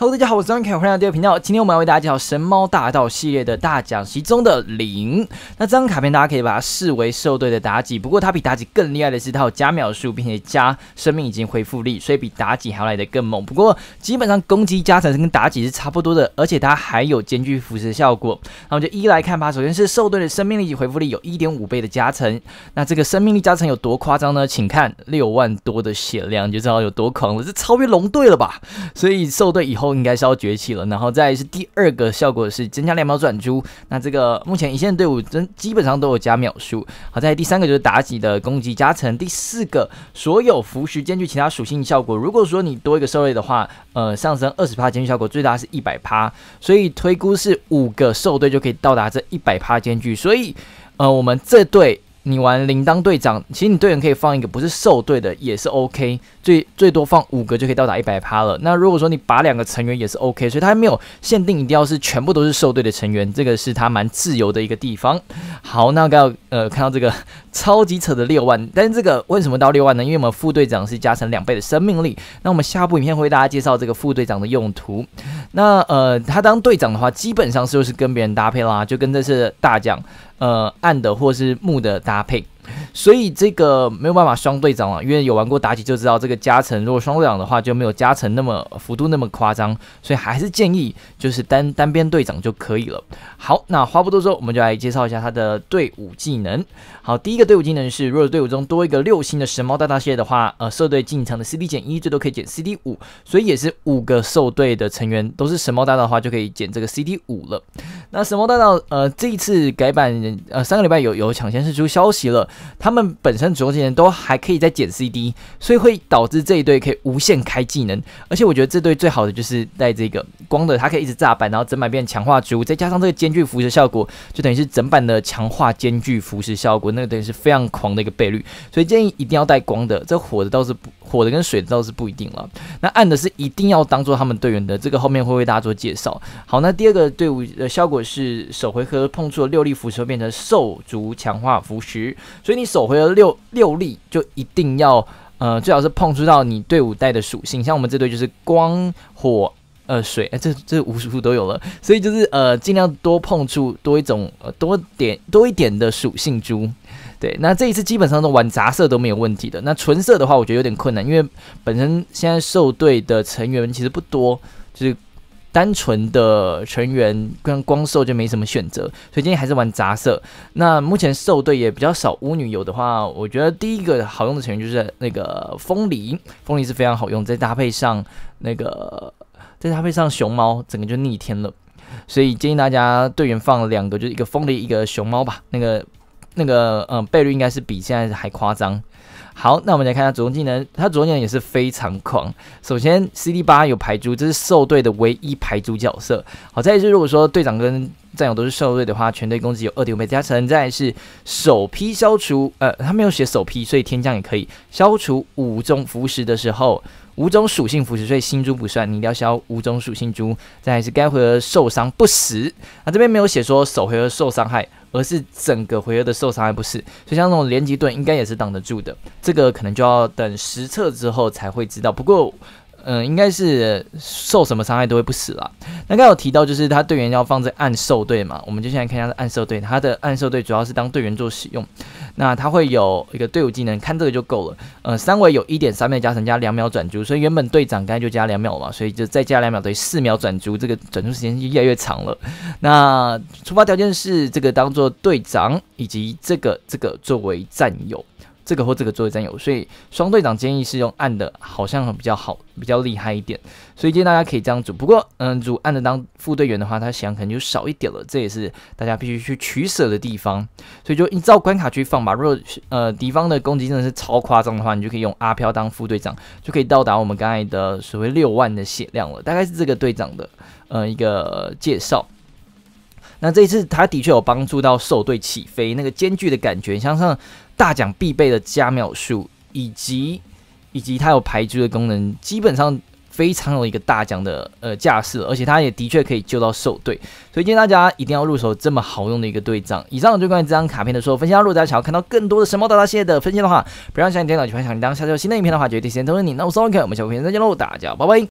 Hello，大家好，我是张凯，欢迎来到第二频道。今天我们要为大家介绍《神猫大道》系列的大奖，其中的零。那这张卡片大家可以把它视为兽队的妲己，不过它比妲己更厉害的是它有加秒数，并且加生命以及恢复力，所以比妲己还要来的更猛。不过基本上攻击加成是跟妲己是差不多的，而且它还有兼具腐蚀效果。那我们就一一来看吧。首先是兽队的生命力及恢复力有1.5倍的加成，那这个生命力加成有多夸张呢？请看六万多的血量就知道有多狂了，这超越龙队了吧？所以兽队以后。应该是要崛起了，然后再是第二个效果是增加两秒转珠，那这个目前一线队伍真基本上都有加秒数。好在第三个就是妲己的攻击加成，第四个所有符石兼具其他属性效果。如果说你多一个兽队的话，呃，上升二十趴兼具效果，最大是一百趴，所以推估是五个兽队就可以到达这一百趴兼具。所以，呃，我们这队。你玩铃铛队长，其实你队员可以放一个不是兽队的，也是 OK。最最多放五个就可以到达一百趴了。那如果说你把两个成员也是 OK，所以它还没有限定一定要是全部都是兽队的成员，这个是它蛮自由的一个地方。好，那要呃看到这个超级扯的六万，但是这个为什么到六万呢？因为我们副队长是加成两倍的生命力。那我们下部影片会为大家介绍这个副队长的用途。那呃，他当队长的话，基本上就是跟别人搭配啦，就跟这次大奖，呃，暗的或是木的搭配。所以这个没有办法双队长啊，因为有玩过妲己就知道这个加成，如果双队长的话就没有加成那么幅度那么夸张，所以还是建议就是单单边队长就可以了。好，那话不多说，我们就来介绍一下他的队伍技能。好，第一个队伍技能是，如果队伍中多一个六星的神猫大大蟹的话，呃，兽队进场的 CD 减一，最多可以减 CD 五，所以也是五个兽队的成员都是神猫大大的话，就可以减这个 CD 五了。那神猫大大，呃，这一次改版，呃，三个礼拜有有抢先是出消息了。他们本身主动技能都还可以再减 C D，所以会导致这一队可以无限开技能。而且我觉得这队最好的就是带这个光的，它可以一直炸板，然后整板变强化植物，再加上这个间距腐蚀效果，就等于是整板的强化间距腐蚀效果，那个等于是非常狂的一个倍率。所以建议一定要带光的，这火的倒是不。火的跟水的倒是不一定了，那暗的是一定要当做他们队员的，这个后面会为大家做介绍。好，那第二个队伍的效果是，首回合碰触了六粒符石变成兽族强化符石，所以你首回合六六粒就一定要呃，最好是碰触到你队伍带的属性，像我们这队就是光、火、呃水，这这五数数都有了，所以就是呃尽量多碰触多一种呃多点多一点的属性珠。对，那这一次基本上都玩杂色都没有问题的。那纯色的话，我觉得有点困难，因为本身现在兽队的成员其实不多，就是单纯的成员跟光兽就没什么选择，所以建议还是玩杂色。那目前兽队也比较少，巫女有的话，我觉得第一个好用的成员就是那个风铃，风铃是非常好用，再搭配上那个再搭配上熊猫，整个就逆天了。所以建议大家队员放两个，就是一个风铃，一个熊猫吧。那个。那个，嗯，倍率应该是比现在还夸张。好，那我们来看一下主动技能，它主动技能也是非常狂。首先，CD 八有排珠，这是兽队的唯一排珠角色。好在是，如果说队长跟战友都是兽队的话，全队攻击有二点五倍加成。再是首批消除，呃，他没有写首批，所以天降也可以消除五中腐蚀的时候。五种属性腐蚀，所以星珠不算，你一定要消五种属性珠。再是该回合受伤不死，啊，这边没有写说首回合受伤害，而是整个回合的受伤害不死，所以像这种连击盾应该也是挡得住的，这个可能就要等实测之后才会知道。不过。嗯，应该是受什么伤害都会不死啦。那刚有提到，就是他队员要放在暗兽队嘛，我们就现在看一下暗兽队。他的暗兽队主要是当队员做使用。那他会有一个队伍技能，看这个就够了。呃，三维有一点三倍加成，加两秒转租，所以原本队长刚该就加两秒嘛，所以就再加两秒，等于四秒转租，这个转租时间就越来越长了。那出发条件是这个当做队长，以及这个这个作为战友。这个或这个作为战友，所以双队长建议是用暗的，好像比较好，比较厉害一点。所以建议大家可以这样组，不过嗯，组暗的当副队员的话，他血量可能就少一点了，这也是大家必须去取舍的地方。所以就依照关卡去放吧。如果呃敌方的攻击真的是超夸张的话，你就可以用阿飘当副队长，就可以到达我们刚才的所谓六万的血量了。大概是这个队长的呃一个介绍。那这一次他的确有帮助到兽队起飞，那个艰巨的感觉，加上大奖必备的加秒数，以及以及它有排局的功能，基本上非常有一个大奖的呃架势，而且它也的确可以救到兽队，所以建议大家一定要入手这么好用的一个队长。以上就关于这张卡片的有分享，如果大家想要看到更多的神猫大大蟹的分享的话，不要相信电脑就注，点当下集有新的影片的话，绝对时间都是你。那我松 OK，我们下个影片再见喽，大家拜拜。